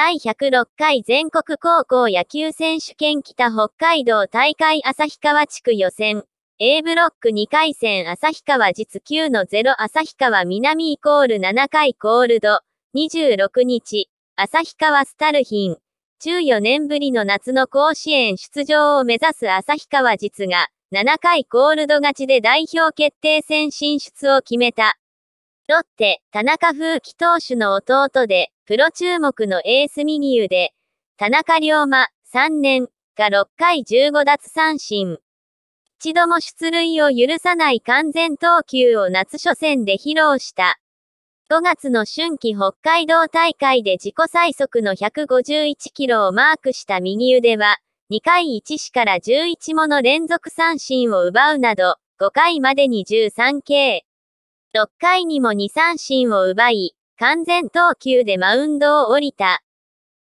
第106回全国高校野球選手権北北海道大会旭川地区予選。A ブロック2回戦旭川実9の0旭川南イコール7回コールド。26日、旭川スタルヒン。14年ぶりの夏の甲子園出場を目指す旭川実が、7回コールド勝ちで代表決定戦進出を決めた。ロッテ、田中風紀投手の弟で、プロ注目のエース右腕、で、田中龍馬、3年、が6回15奪三振。一度も出塁を許さない完全投球を夏初戦で披露した。5月の春季北海道大会で自己最速の151キロをマークした右腕は、2回1死から11もの連続三振を奪うなど、5回までに 13K。6回にも2三振を奪い、完全投球でマウンドを降りた。